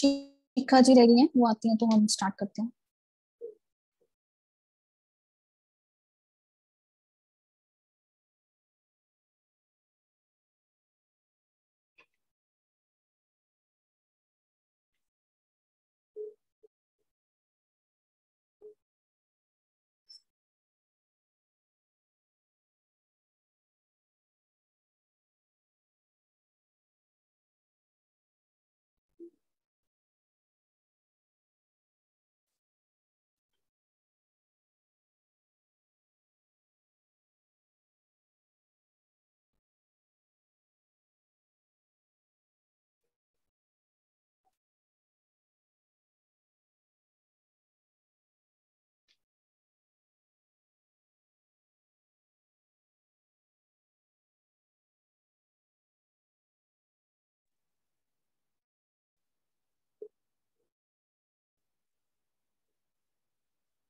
शिखा जी रह गई हैं वो आती हैं तो हम स्टार्ट करते हैं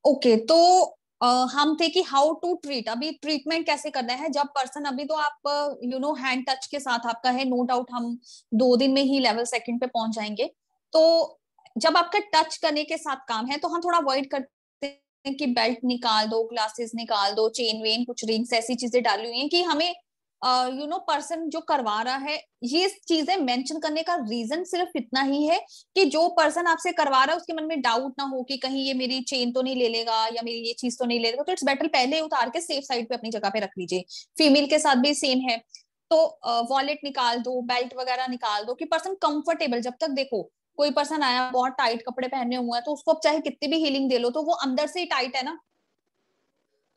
ओके तो Uh, हम थे कि हाउ टू ट्रीट अभी ट्रीटमेंट कैसे करना है जब पर्सन अभी तो आप यू नो हैंड टच के साथ आपका है नो डाउट हम दो दिन में ही लेवल सेकंड पे पहुंच जाएंगे तो जब आपका टच करने के साथ काम है तो हम थोड़ा अवॉइड करते हैं कि बेल्ट निकाल दो ग्लासेस निकाल दो चेन वेन कुछ रिंग्स ऐसी चीजें डाली हुई हैं कि हमें यू नो पर्सन जो करवा रहा है ये चीजें मेंशन करने का रीजन सिर्फ इतना ही है कि जो पर्सन आपसे करवा रहा है उसके मन में डाउट ना हो कि कहीं ये मेरी चेन तो नहीं ले लेगा या मेरी ये चीज तो नहीं ले लेगा तो इट्स बेटर पहले उतार के सेफ साइड पे अपनी जगह पे रख लीजिए फीमेल के साथ भी सेम है तो वॉलेट निकाल दो बेल्ट वगैरह निकाल दो कि पर्सन कंफर्टेबल जब तक देखो कोई पर्सन आया बहुत टाइट कपड़े पहने हुए हैं तो उसको आप चाहे कितनी भी हीलिंग दे लो तो वो अंदर से ही टाइट है ना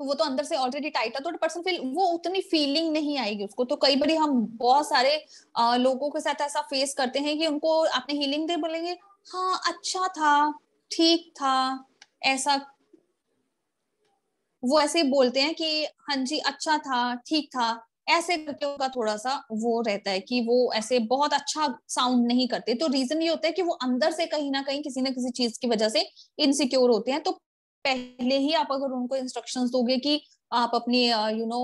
वो तो अंदर से ऑलरेडी टाइट है तो पर्सन फील वो उतनी फीलिंग नहीं आएगी उसको तो कई बार हम बहुत सारे आ, लोगों के साथ ऐसा फेस करते हैं कि उनको आपने हीलिंग दे बोलेंगे हाँ अच्छा था ठीक था ऐसा वो ऐसे ही बोलते हैं कि हाँ जी अच्छा था ठीक था ऐसे करके उनका थोड़ा सा वो रहता है कि वो ऐसे बहुत अच्छा साउंड नहीं करते तो रीजन ये होता है कि वो अंदर से कहीं ना कहीं किसी ना किसी चीज की वजह से इनसिक्योर होते हैं तो पहले ही आप अगर उनको इंस्ट्रक्शंस दोगे कि आप अपने you know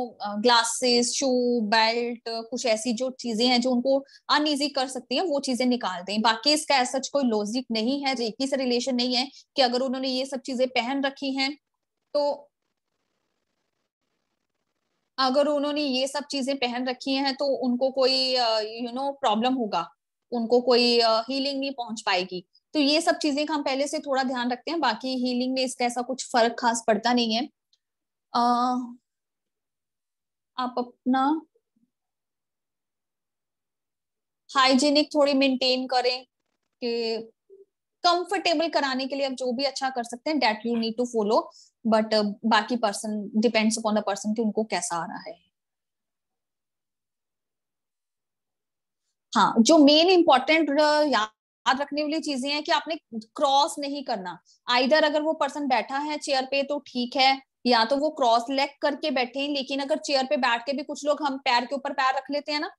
glasses shoe belt कुछ ऐसी जो चीजें हैं जो उनको अनईजी कर सकती हैं वो चीजें निकाल दें बाकी इसका ऐसा कोई लॉजिक नहीं है रेकी से रिलेशन नहीं है कि अगर उन्होंने ये सब चीजें पहन रखी हैं तो अगर उन्होंने ये सब चीजें पहन रखी हैं तो उनको कोई यू नो प्रॉब्लम होगा उनको कोई हीलिंग नहीं पहुंच पाएगी तो ये सब चीजें हम पहले से थोड़ा ध्यान रखते हैं बाकी हीलिंग में इसका ऐसा कुछ फर्क खास पड़ता नहीं है आ, आप अपना हाइजीनिक थोड़ी मेंटेन करें कि कंफर्टेबल कराने के लिए आप जो भी अच्छा कर सकते हैं that you need to follow but बाकी person depends upon the person कि उनको कैसा आ रहा है हाँ जो मेन इम्पोर्टेंट याद याद रखने वाली चीजें हैं कि आपने क्रॉस नहीं करना आइधर अगर वो पर्सन बैठा है चेयर पे तो ठीक है या तो वो क्रॉस लेग करके बैठे हैं लेकिन अगर चेयर पे बैठ के भी कुछ लोग हम पैर के ऊपर पैर रख लेते हैं ना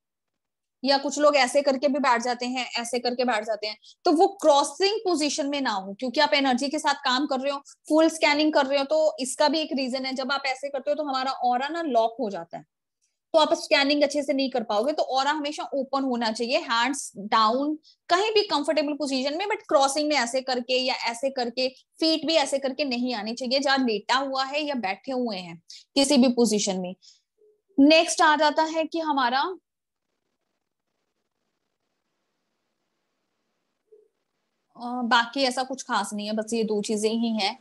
या कुछ लोग ऐसे करके भी बैठ जाते हैं ऐसे करके बैठ जाते हैं तो वो क्रॉसिंग पोजीशन में ना हो क्योंकि आप एनर्जी के साथ काम कर रहे हो फुल स्कैनिंग कर रहे हो तो इसका भी एक रीजन है जब आप ऐसे करते हो तो हमारा और ना लॉक हो जाता है तो आप स्कैनिंग अच्छे से नहीं कर पाओगे तो और हमेशा ओपन होना चाहिए हैंड्स डाउन कहीं भी कंफर्टेबल पोजीशन में बट क्रॉसिंग में ऐसे करके या ऐसे करके फीट भी ऐसे करके नहीं आनी चाहिए जहां लेटा हुआ है या बैठे हुए हैं किसी भी पोजिशन में नेक्स्ट आ जाता है कि हमारा बाकी ऐसा कुछ खास नहीं है बस ये दो चीजें ही हैं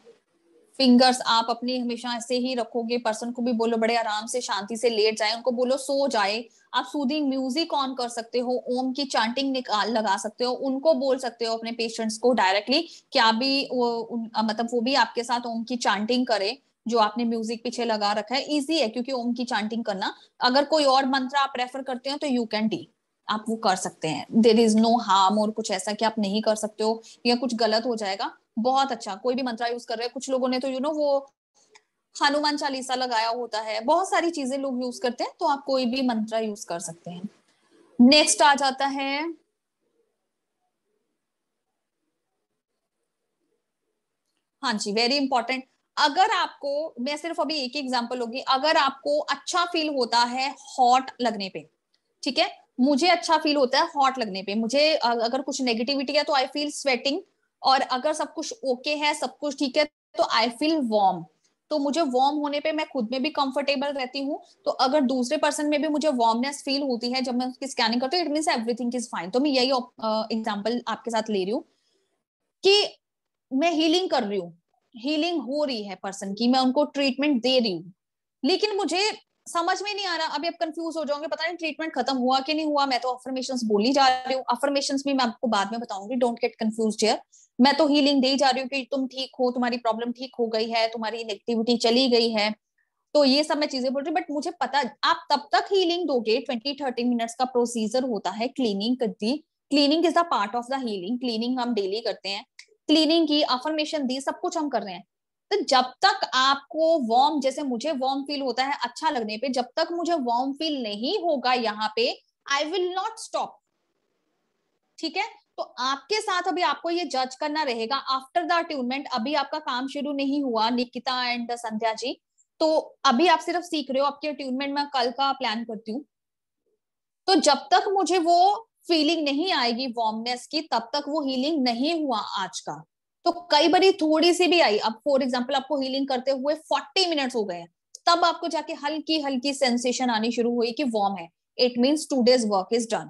फिंगर्स आप अपने हमेशा ऐसे ही रखोगे पर्सन को भी बोलो बड़े आराम से शांति से लेट जाए उनको बोलो सो जाए आप सूदिंग म्यूजिक ऑन कर सकते हो ओम की चांटिंग निकाल लगा सकते हो उनको बोल सकते हो अपने पेशेंट्स को डायरेक्टली कि आप भी वो उन, मतलब वो भी आपके साथ ओम की चांटिंग करे जो आपने म्यूजिक पीछे लगा रखा है इजी है क्योंकि ओम की चांटिंग करना अगर कोई और मंत्र आप रेफर करते हो तो यू कैन डी आप वो कर सकते हैं देर इज नो हार्म और कुछ ऐसा कि आप नहीं कर सकते हो या कुछ गलत हो जाएगा बहुत अच्छा कोई भी मंत्रा यूज कर रहे हैं कुछ लोगों ने तो यू नो वो हनुमान चालीसा लगाया होता है बहुत सारी चीजें लोग यूज करते हैं तो आप कोई भी मंत्रा यूज कर सकते हैं नेक्स्ट आ जाता है हाँ जी वेरी इंपॉर्टेंट अगर आपको मैं सिर्फ अभी एक ही एग्जाम्पल होगी अगर आपको अच्छा फील होता है हॉट लगने पे ठीक है मुझे अच्छा फील होता है हॉट लगने पे मुझे अगर कुछ नेगेटिविटी है तो आई फील स्वेटिंग और अगर सब कुछ ओके है सब कुछ ठीक है तो आई फील वार्म तो मुझे वार्म होने पे मैं खुद में भी कंफर्टेबल रहती हूँ तो अगर दूसरे पर्सन में भी मुझे वार्मनेस फील होती है जब मैं उसकी स्कैनिंग करती हूँ it mean everything is fine तो मैं यही एग्जाम्पल uh, आपके साथ ले रही हूँ कि मैं हीलिंग कर रही हूँ हीलिंग हो रही है पर्सन की मैं उनको ट्रीटमेंट दे रही हूँ लेकिन मुझे समझ में नहीं आ रहा अभी आप कंफ्यूज हो जाओगे पता नहीं ट्रीटमेंट खत्म हुआ कि नहीं हुआ मैं तो अफर्मेशन बोली जा रही हूँ अफर्मेशन भी मैं आपको बाद में बताऊंगी डोंट गेट कंफ्यूज हेयर मैं तो हीलिंग दे ही जा रही हूँ कि तुम ठीक हो तुम्हारी प्रॉब्लम ठीक हो गई है तुम्हारी नेगेटिविटी चली गई है तो ये सब मैं चीजें बोल रही हूँ बट मुझे पता आप तब तक हीलिंग दोगे ट्वेंटी थर्टी मिनट्स का प्रोसीजर होता है cleaning the cleaning is the part of the healing cleaning हम डेली करते हैं क्लीनिंग की अफर्मेशन दी सब कुछ हम कर रहे हैं तो जब तक आपको वार्म जैसे मुझे वार्म फील होता है अच्छा लगने पे जब तक मुझे वार्म फील नहीं होगा यहाँ पे आई विल नॉट स्टॉप ठीक है तो आपके साथ अभी आपको ये जज करना रहेगा आफ्टर द अट्यूनमेंट अभी आपका काम शुरू नहीं हुआ निकिता एंड संध्या जी तो अभी आप सिर्फ सीख रहे हो आपके अट्यूनमेंट में कल का प्लान करती हूँ तो जब तक मुझे वो फीलिंग नहीं आएगी वार्मनेस की तब तक वो हीलिंग नहीं हुआ आज का तो कई बारी थोड़ी सी भी आई अब फॉर एग्जाम्पल आपको हीलिंग करते हुए फोर्टी मिनट हो गए तब आपको जाके हल्की हल्की सेंसेशन आनी शुरू हुई कि वार्म है it means two days work is done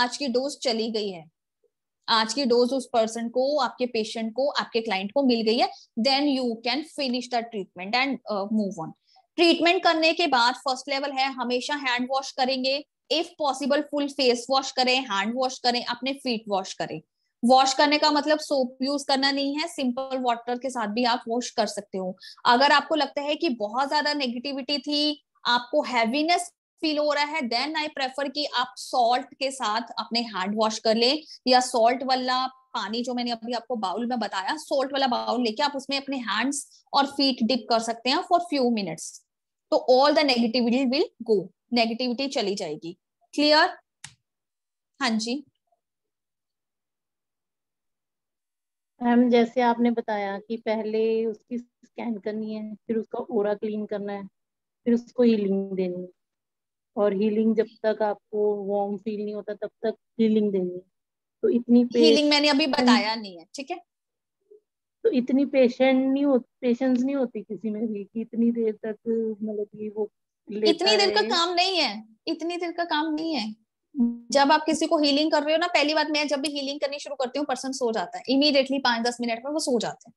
आज की डोज चली गई है आज की डोज उस पर्सन को आपके पेशेंट को आपके क्लाइंट को मिल गई है then you can finish the treatment and move on treatment करने के बाद फर्स्ट लेवल है हमेशा हैंड वॉश करेंगे if possible full face wash करें हैंड वॉश करें अपने फीट वॉश करें वॉश करने का मतलब सोप यूज करना नहीं है सिंपल वाटर के साथ भी आप वॉश कर सकते हो अगर आपको लगता है कि बहुत ज्यादा नेगेटिविटी थी आपको हैवीनेस फील हो रहा है देन आई प्रेफर कि आप सॉल्ट के साथ अपने हैंड वॉश कर ले या सॉल्ट वाला पानी जो मैंने अभी आपको बाउल में बताया सोल्ट वाला बाउल लेके आप उसमें अपने हैंड्स और फीट डिप कर सकते हैं फॉर फ्यू मिनट्स तो all the negativity will go negativity चली जाएगी क्लियर हाँ जी मैम जैसे आपने बताया कि पहले उसकी स्कैन करनी है फिर उसका ओरा क्लीन करना है फिर उसको हीलिंग देनी है और हीलिंग जब तक आपको वार्म फील नहीं होता तब तक हीलिंग देंगे तो इतनी हीलिंग मैंने अभी बताया नहीं है ठीक है तो इतनी पेशेंट नहीं होती पेशेंस नहीं होती किसी में भी कि इतनी देर तक मतलब कि वो इतनी देर का काम नहीं है इतनी देर का काम नहीं है जब आप किसी को हीलिंग कर रहे हो ना पहली बात मैं जब भी हीलिंग करनी शुरू करती हूँ पर्सन सो जाता है इमीडिएटली पांच दस मिनट में वो सो जाते हैं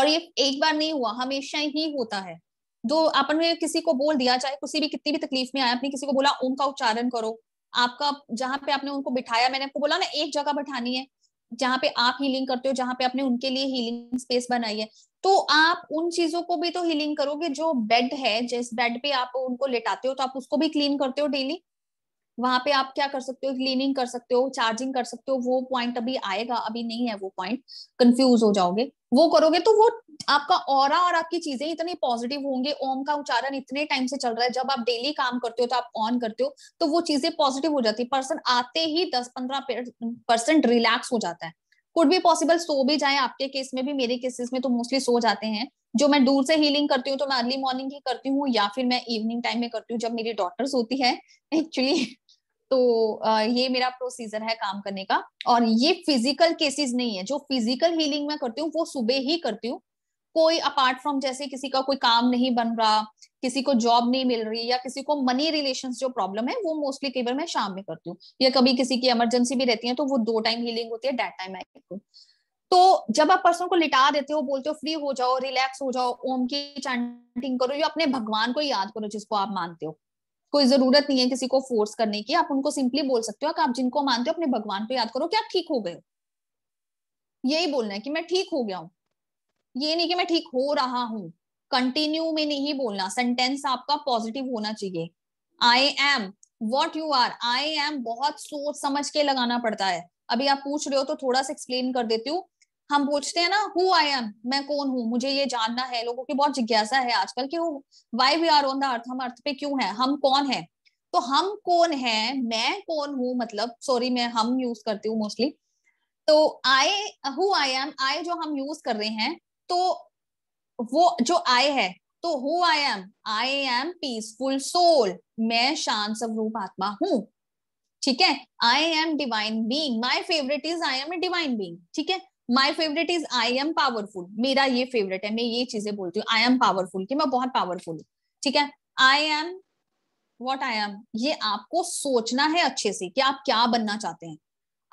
और ये एक बार नहीं हुआ हमेशा ही होता है जो अपन किसी को बोल दिया चाहे किसी भी कितनी भी तकलीफ में आया आपने किसी को बोला ओम का उच्चारण करो आपका जहाँ पे आपने उनको बिठाया मैंने आपको बोला ना एक जगह बैठानी है जहाँ पे आप हीलिंग करते हो जहाँ पे आपने उनके लिए हीलिंग स्पेस बनाई है तो आप उन चीजों को भी तो हीलिंग करोगे जो बेड है जिस बेड पे आप उनको लेटाते हो तो आप उसको भी क्लीन करते हो डेली वहां पे आप क्या कर सकते हो क्लीनिंग कर सकते हो चार्जिंग कर सकते हो वो पॉइंट अभी आएगा अभी नहीं है वो पॉइंट कंफ्यूज हो जाओगे वो करोगे तो वो आपका और और आपकी चीजें इतनी पॉजिटिव होंगे ओम का उच्चारण इतने टाइम से चल रहा है जब आप डेली काम करते हो तो आप ऑन करते हो तो वो चीजें पॉजिटिव हो जाती है पर्सन आते ही दस पंद्रह परसेंट रिलैक्स हो जाता है कुड भी पॉसिबल सो भी जाए आपके केस में भी मेरे केसेस में तो मोस्टली सो जाते हैं जो मैं दूर से हीलिंग करती हूँ तो मैं अर्ली मॉर्निंग ही करती हूँ या फिर मैं इवनिंग टाइम में करती हूँ जब मेरी डॉटर्स होती है एक्चुअली तो ये मेरा प्रोसीजर है काम करने का और ये फिजिकल केसेस नहीं है जो फिजिकल हीलिंग मैं करती हूँ वो सुबह ही करती हूँ कोई अपार्ट फ्रॉम जैसे किसी का कोई काम नहीं बन रहा किसी को जॉब नहीं मिल रही या किसी को मनी रिलेशन जो प्रॉब्लम है वो मोस्टली केवल मैं शाम में करती हूँ या कभी किसी की इमरजेंसी भी रहती है तो वो दो टाइम हीलिंग होती है डेट टाइम आई करती तो जब आप पर्सन को लिटा देते हो बोलते हो फ्री हो जाओ रिलैक्स हो जाओ ओम की चैंटिंग करो या अपने भगवान को याद करो जिसको आप मानते हो कोई जरूरत नहीं है किसी को फोर्स करने की आप उनको सिंपली बोल सकते हो कि आप जिनको मानते हो अपने भगवान पे याद करो कि आप ठीक हो गए यही बोलना है कि मैं ठीक हो गया हूँ ये नहीं कि मैं ठीक हो रहा हूं कंटिन्यू में नहीं बोलना सेंटेंस आपका पॉजिटिव होना चाहिए I am what you are I am बहुत सोच समझ के लगाना पड़ता है अभी आप पूछ रहे हो तो थोड़ा सा एक्सप्लेन कर देती हूँ हम पूछते हैं ना हु आई एम मैं कौन हूँ मुझे ये जानना है लोगों की बहुत जिज्ञासा है आजकल कि why we are on the earth हम अर्थ पे क्यों है हम कौन है तो हम कौन है मैं कौन हूँ मतलब सॉरी मैं हम यूज करती हूँ मोस्टली तो आई हु आई एम आई जो हम यूज कर रहे हैं तो वो जो आई है तो who I am I am peaceful soul मैं शांत स्वरूप आत्मा हूँ ठीक है I am divine being my favourite is I am a divine being ठीक है my favourite is I am powerful मेरा ये फेवरेट है मैं ये चीजें बोलती हूँ आई एम पावरफुल कि मैं बहुत पावरफुल हूँ ठीक है I am what I am ये आपको सोचना है अच्छे से कि आप क्या बनना चाहते हैं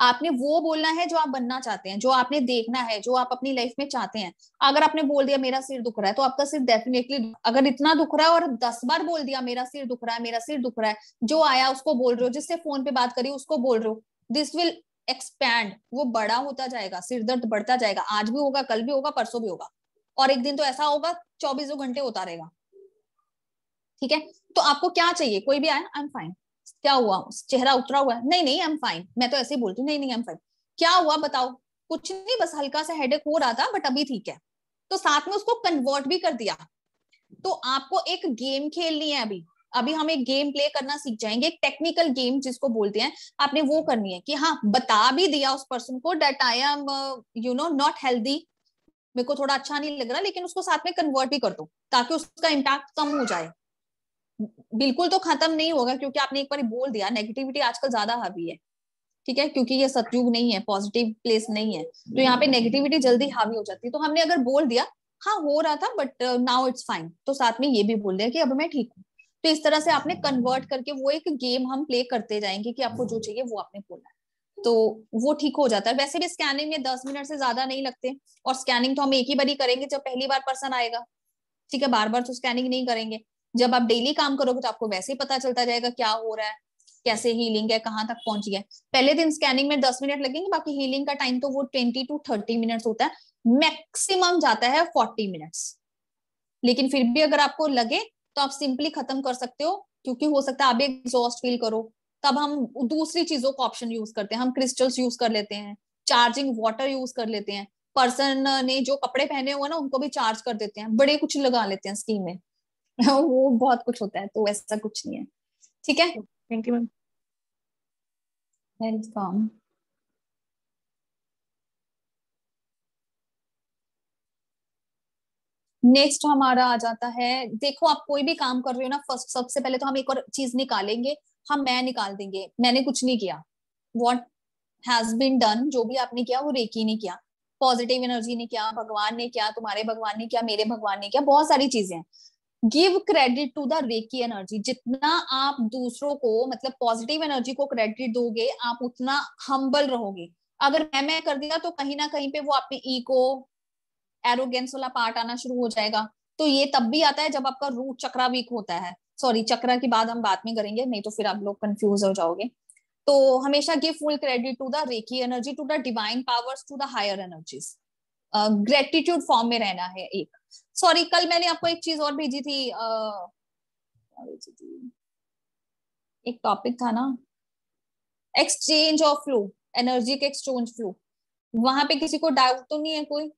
आपने वो बोलना है जो आप बनना चाहते हैं जो आपने देखना है जो आप अपनी लाइफ में चाहते हैं अगर आपने बोल दिया मेरा सिर दुख रहा है तो आपका सिर डेफिनेटली अगर इतना दुख रहा है और दस बार बोल दिया मेरा सिर दुख रहा है मेरा सिर दुख रहा है जो आया उसको बोल रहे हो जिससे फोन पे बात करी उसको बोल रहे हो दिस विल एक्सपैंड वो बड़ा होता जाएगा सिर दर्द बढ़ता जाएगा आज भी होगा कल भी होगा परसों भी होगा और एक दिन तो ऐसा होगा चौबीसों घंटे होता रहेगा ठीक है तो आपको क्या चाहिए कोई भी आया आई एम फाइन क्या हुआ चेहरा उतरा हुआ है नहीं नहीं आई एम फाइन मैं तो ऐसे ही बोलती हूँ नहीं नहीं आई एम फाइन क्या हुआ बताओ कुछ नहीं बस हल्का सा हेडेक हो रहा था बट अभी ठीक है तो साथ में उसको कन्वर्ट भी कर दिया तो आपको एक गेम खेलनी है अभी अभी हम एक गेम प्ले करना सीख जाएंगे एक टेक्निकल गेम जिसको बोलते हैं आपने वो करनी है कि हाँ बता भी दिया उस पर्सन को that I am you know not healthy मेरे को थोड़ा अच्छा नहीं लग रहा लेकिन उसको साथ में कन्वर्ट भी कर दो ताकि उसका इम्पैक्ट कम हो जाए बिल्कुल तो खत्म नहीं होगा क्योंकि आपने एक बार बोल दिया नेगेटिविटी आजकल ज्यादा हावी है ठीक है क्योंकि ये सतयुग नहीं है पॉजिटिव प्लेस नहीं है तो यहाँ पे नेगेटिविटी जल्दी हावी हो जाती है तो हमने अगर बोल दिया हाँ हो रहा था बट नाउ इट्स फाइन तो साथ में ये भी बोल दिया कि अब मैं ठीक हूँ तो इस तरह से आपने कन्वर्ट करके वो एक गेम हम प्ले करते जाएंगे कि आपको जो हम्म। चाहिए वो आपने बोला तो वो ठीक हो जाता है वैसे भी स्कैनिंग में दस मिनट से ज्यादा नहीं लगते और स्कैनिंग तो हम एक ही बार ही करेंगे जब पहली बार पर्सन आएगा ठीक है बार बार तो स्कैनिंग नहीं करेंगे जब आप डेली काम करोगे तो आपको वैसे ही पता चलता जाएगा क्या हो रहा है कैसे हीलिंग है कहाँ तक पहुंच गया पहले दिन स्कैनिंग में दस मिनट लगेंगे बाकी हीलिंग का टाइम तो वो ट्वेंटी टू थर्टी मिनट होता है मैक्सिमम जाता है फोर्टी मिनट्स लेकिन फिर भी अगर आपको लगे तो आप सिंपली खत्म कर सकते हो क्योंकि हो सकता है आप भी एग्जॉस्ट फील करो तब हम दूसरी चीजों का ऑप्शन यूज करते हैं हम क्रिस्टल्स यूज कर लेते हैं चार्जिंग वाटर यूज कर लेते हैं पर्सन ने जो कपड़े पहने हुए ना उनको भी चार्ज कर देते हैं बड़े कुछ लगा लेते हैं स्कीम में वो बहुत कुछ होता है तो ऐसा कुछ नहीं है ठीक है thank you ma'am welcome next हमारा आ जाता है देखो आप कोई भी काम कर रहे हो ना फर्स्ट सबसे पहले तो हम एक और चीज निकालेंगे हम मैं निकाल देंगे मैंने कुछ नहीं किया वॉट हैज बिन डन जो भी आपने किया वो रेकी ने किया पॉजिटिव एनर्जी ने किया भगवान ने किया तुम्हारे भगवान ने किया मेरे भगवान ने किया बहुत सारी चीजें हैं give credit to the reiki energy जितना आप दूसरों को मतलब पॉजिटिव एनर्जी को क्रेडिट दोगे आप उतना हम्बल रहोगे अगर मैं मैं कर दिया तो कहीं ना कहीं पे वो अपने ईगो एरोगेंस वाला पार्ट आना शुरू हो जाएगा तो ये तब भी आता है जब आपका रूट चक्रा वीक होता है सॉरी चक्रा की बात हम बाद में करेंगे नहीं तो फिर आप लोग कंफ्यूज हो जाओगे तो हमेशा give full credit to the reiki energy to the divine powers to the higher energies gratitude form में रहना है एक सॉरी कल मैंने आपको एक चीज और भेजी थी uh, एक टॉपिक था ना एक्सचेंज ऑफ फ्लू एनर्जी के एक्सचेंज फ्लू वहां पे किसी को डाउट तो नहीं है कोई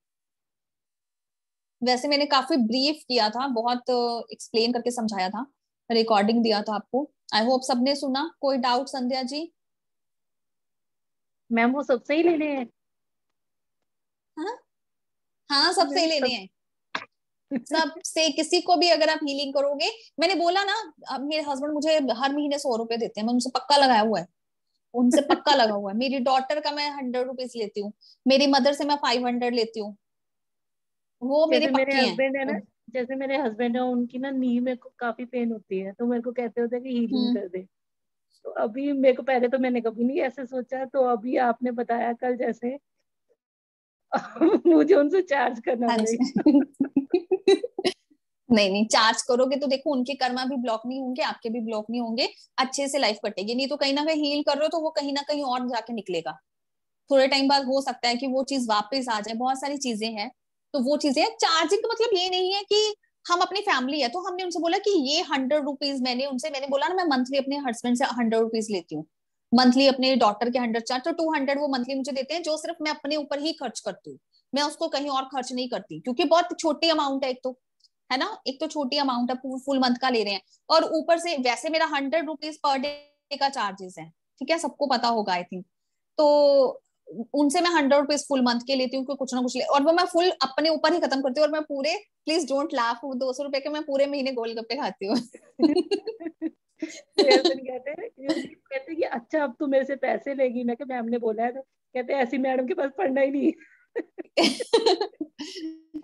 वैसे मैंने काफी ब्रीफ किया था बहुत एक्सप्लेन करके समझाया था रिकॉर्डिंग दिया था आपको आई होप सबने सुना कोई डाउट संध्या जी मैम वो सबसे ही लेने हैं हाँ हाँ सबसे ही लेने हैं सबसे किसी को भी अगर आप हीलिंग करोगे मैंने बोला ना अब मेरे हस्बैंड मुझे हर महीने सौ रुपए देते हैं मैं उनसे पक्का लगाया हुआ है उनसे पक्का लगा हुआ है मेरी डॉटर का मैं हंड्रेड रुपीज लेती हूँ मेरी मदर से मैं फाइव हंड्रेड लेती हूँ वो मेरे मेरे हस्बैंड है ना जैसे मेरे हस्बैंड है उनकी ना नी में काफी पेन होती है तो मेरे को कहते होते हैं कि हीलिंग हम्म। कर दे तो अभी मेरे को पहले तो मैंने कभी नहीं ऐसे सोचा तो अभी आपने बताया कल जैसे मुझे उनसे चार्ज करना हाँ नहीं नहीं चार्ज करोगे तो देखो उनके कर्मा भी ब्लॉक नहीं होंगे आपके भी ब्लॉक नहीं होंगे अच्छे से लाइफ कटेगी नहीं तो कहीं ना कहीं हील कर रहे हो तो वो कहीं ना कहीं और जाके निकलेगा थोड़े टाइम बाद हो सकता है कि वो चीज वापस आ जाए बहुत सारी चीजें हैं तो वो चीजें चार्जिंग का मतलब ये नहीं है कि हम अपनी फैमिली है तो हमने उनसे बोला कि ये हंड्रेड रुपीज मैंने उनसे मैंने बोला ना मैं मंथली अपने हस्बैंड से हंड्रेड रुपीज लेती हूँ मंथली अपने डॉटर के हंड्रेड चार्ज तो टू हंड्रेड वो मंथली मुझे देते हैं जो सिर्फ मैं अपने ऊपर ही खर्च करती हूँ मैं उसको कहीं और खर्च नहीं करती क्योंकि बहुत छोटी अमाउंट है एक तो है ना एक तो छोटी अमाउंट है फुल मंथ का ले रहे हैं और ऊपर से वैसे मेरा हंड्रेड रुपीज पर डे का चार्जेस है ठीक है सबको पता होगा आई थिंक तो उनसे मैं हंड्रेड रुपीज फुल मंथ के लेती हूँ कुछ ना कुछ ले और वो मैं फुल अपने ऊपर ही खत्म करती हूँ और मैं पूरे प्लीज डोंट लाफ दो सौ रुपए के मैं पूरे महीने गोलगप्पे खाती हूँ कहते कहते कि अच्छा अब तू मेरे से पैसे लेगी मैं मैम ने बोला है तो कहते ऐसी मैडम के पास पढ़ना ही नहीं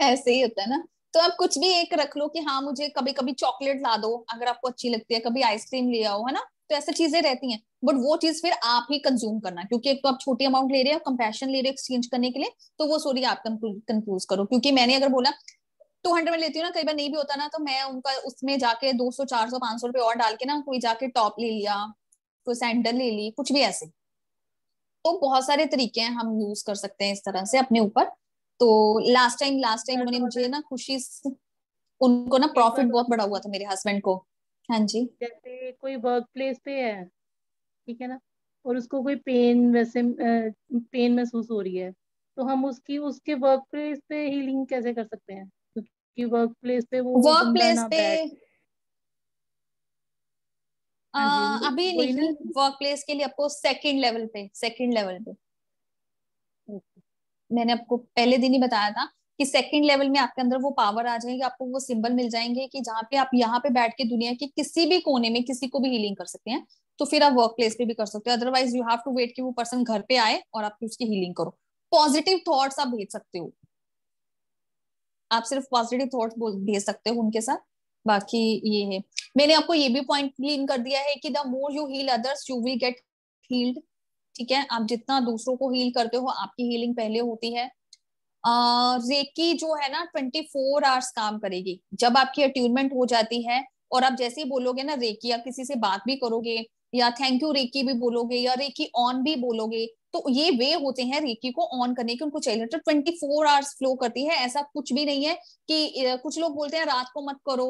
ऐसे ही होता है ना तो आप कुछ भी एक रख लो कि हाँ मुझे कभी कभी चॉकलेट ला दो अगर आपको अच्छी लगती है कभी आइसक्रीम ले आओ है ना तो ऐसी चीजें रहती हैं बट वो चीज फिर आप ही कंज्यूम करना क्योंकि एक तो आप छोटी अमाउंट ले रहे हो कंपेशन ले रहे हो एक्सचेंज करने के लिए तो वो सॉरी आप कंफ्यूज करो क्योंकि मैंने अगर बोला टू हंड्रेड में लेती हूँ ना कई बार नहीं भी होता ना तो मैं उनका उसमें जाके दो सौ चार सौ पांच सौ रुपए और डाल के ना कोई जाके टॉप ले लिया कोई सैंडल ले ली कुछ भी ऐसे तो बहुत सारे तरीके हैं हम यूज कर सकते हैं इस तरह से अपने ऊपर तो लास्ट टाइम लास्ट टाइम उन्होंने मुझे ना खुशी उनको ना प्रॉफिट बहुत बड़ा हुआ था मेरे हस्बैंड को हाँ जी जैसे कोई वर्क प्लेस पे है ठीक है ना और उसको कोई पेन वैसे पेन महसूस हो रही है तो हम उसकी उसके वर्क प्लेस पे हीलिंग कैसे कर सकते हैं क्योंकि वर्क प्लेस पे वो वर्क प्लेस पे आ, हाँ अभी नहीं वर्क प्लेस के लिए आपको सेकंड लेवल पे सेकंड लेवल पे मैंने आपको पहले दिन ही बताया था कि सेकंड लेवल में आपके अंदर वो पावर आ जाएगी आपको वो सिंबल मिल जाएंगे कि जहाँ पे आप यहाँ पे बैठ के दुनिया के किसी भी कोने में किसी को भी हीलिंग कर सकते हैं तो फिर आप वर्क प्लेस पे भी कर सकते हो otherwise you have to wait कि वो पर्सन घर पे आए और आप उसकी हीलिंग करो पॉजिटिव थॉट्स आप भेज सकते हो आप सिर्फ पॉजिटिव थॉट्स भेज सकते हो उनके साथ बाकी ये है मैंने आपको ये भी पॉइंट क्लीन कर दिया है कि the more you heal others you will get healed ठीक है आप जितना दूसरों को हील करते हो आपकी हीलिंग पहले होती है रेकी जो है ना ट्वेंटी फोर आवर्स काम करेगी जब आपकी अट्यूनमेंट हो जाती है और आप जैसे ही बोलोगे ना रेकी या किसी से बात भी करोगे या थैंक यू रेकी भी बोलोगे या रेकी ऑन भी बोलोगे तो ये वे होते हैं रेकी को ऑन करने के उनको चाहिए ट्वेंटी फोर आवर्स फ्लो करती है ऐसा कुछ भी नहीं है कि कुछ लोग बोलते हैं रात को मत करो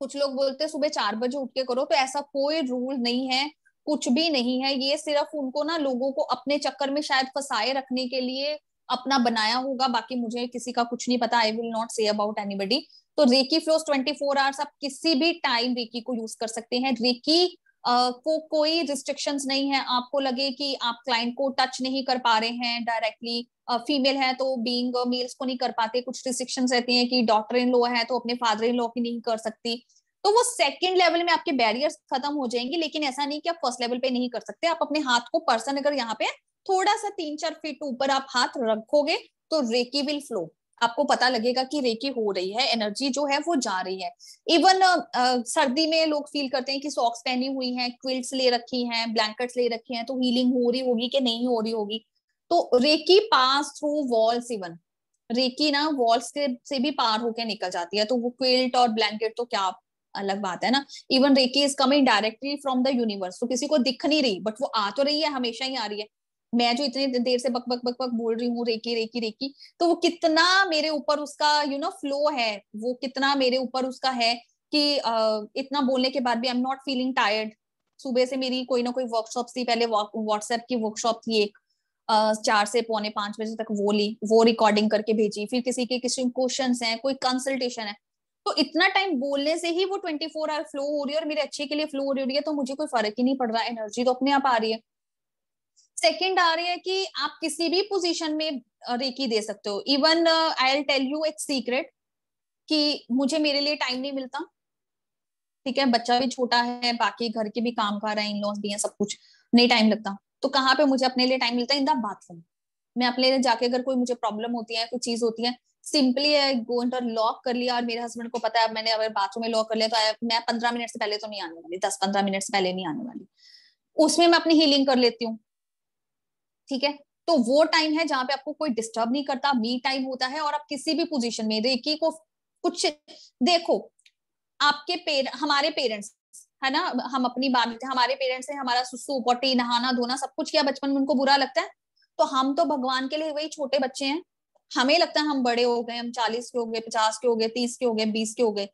कुछ लोग बोलते हैं सुबह चार बजे उठ के करो तो ऐसा कोई रूल नहीं है कुछ भी नहीं है ये सिर्फ उनको ना लोगों को अपने चक्कर में शायद फंसाए रखने के लिए अपना बनाया होगा बाकी मुझे किसी का कुछ नहीं पता I will not say about anybody तो रेकी फ्लोस 24 आवर्स आप किसी भी टाइम रेकी को यूज कर सकते हैं रेकी Uh, को कोई रिस्ट्रिक्शन नहीं है आपको लगे कि आप क्लाइंट को टच नहीं कर पा रहे हैं डायरेक्टली फीमेल है तो बींग मेल्स को नहीं कर पाते कुछ रिस्ट्रिक्शन रहती हैं कि डॉक्टर इन लॉ है तो अपने फादर इन लॉ की नहीं कर सकती तो वो सेकंड लेवल में आपके बैरियर्स खत्म हो जाएंगे लेकिन ऐसा नहीं कि आप फर्स्ट लेवल पे नहीं कर सकते आप अपने हाथ को पर्सन अगर यहाँ पे थोड़ा सा तीन चार फीट ऊपर आप हाथ रखोगे तो रेकी विल फ्लो आपको पता लगेगा कि रेकी हो रही है एनर्जी जो है वो जा रही है इवन uh, सर्दी में लोग फील करते हैं कि सॉक्स पहनी हुई हैं क्विल्ट्स ले रखी हैं ब्लैंकेट्स ले रखी हैं तो हीलिंग हो रही होगी कि नहीं हो रही होगी तो reiki pass through walls even reiki ना वॉल्स के से भी पार होकर निकल जाती है तो वो क्विल्ट और ब्लैंकेट तो क्या अलग बात है ना even reiki is coming directly from the universe तो किसी को दिख नहीं रही बट वो आ तो रही है हमेशा ही आ रही है मैं जो इतने देर से बक बक बक बक बोल रही हूँ रेकी रेकी रेकी तो वो कितना मेरे ऊपर उसका यू नो फ्लो है वो कितना मेरे ऊपर उसका है कि इतना बोलने के बाद भी I am not feeling tired सुबह से मेरी कोई ना कोई वर्कशॉप थी पहले व्हाट्सएप की वर्कशॉप थी एक चार से पौने पांच बजे तक वो ली वो रिकॉर्डिंग करके भेजी फिर किसी के किसी क्वेश्चन है कोई कंसल्टेशन है तो इतना टाइम बोलने से ही वो ट्वेंटी फोर आवर फ्लो हो रही है और मेरे अच्छे के लिए फ्लो हो रही है तो मुझे कोई फर्क ही नहीं पड़ रहा एनर्जी तो अपने आप आ रही है सेकेंड आ रही है कि आप किसी भी पोजीशन में रेकी दे सकते हो even I'll tell you एक सीक्रेट कि मुझे मेरे लिए टाइम नहीं मिलता ठीक है बच्चा भी छोटा है बाकी घर के भी काम कर रहे हैं इन लॉज भी है सब कुछ नहीं टाइम लगता तो कहाँ पे मुझे अपने लिए टाइम मिलता है इन द बाथरूम मैं अपने लिए जाके अगर कोई मुझे प्रॉब्लम होती है कोई चीज होती है सिंपली गो एंटर लॉक कर लिया और मेरे हस्बैंड को पता है मैंने अगर बाथरूम में लॉक कर लिया तो मैं पंद्रह मिनट से पहले तो नहीं आने वाली दस पंद्रह मिनट से पहले नहीं आने वाली उसमें मैं अपनी हीलिंग कर लेती हूँ ठीक है तो वो टाइम है जहां पे आपको कोई डिस्टर्ब नहीं करता मी टाइम होता है और आप किसी भी पोजीशन में रेकी को कुछ देखो आपके पेर हमारे पेरेंट्स है ना हम अपनी बात लेते हैं हमारे पेरेंट्स ने हमारा सुसु पोटी नहाना धोना सब कुछ किया बचपन में उनको बुरा लगता है तो हम तो भगवान के लिए वही छोटे बच्चे हैं हमें लगता है हम बड़े हो गए हम चालीस के हो गए पचास के हो गए तीस के हो गए बीस के हो गए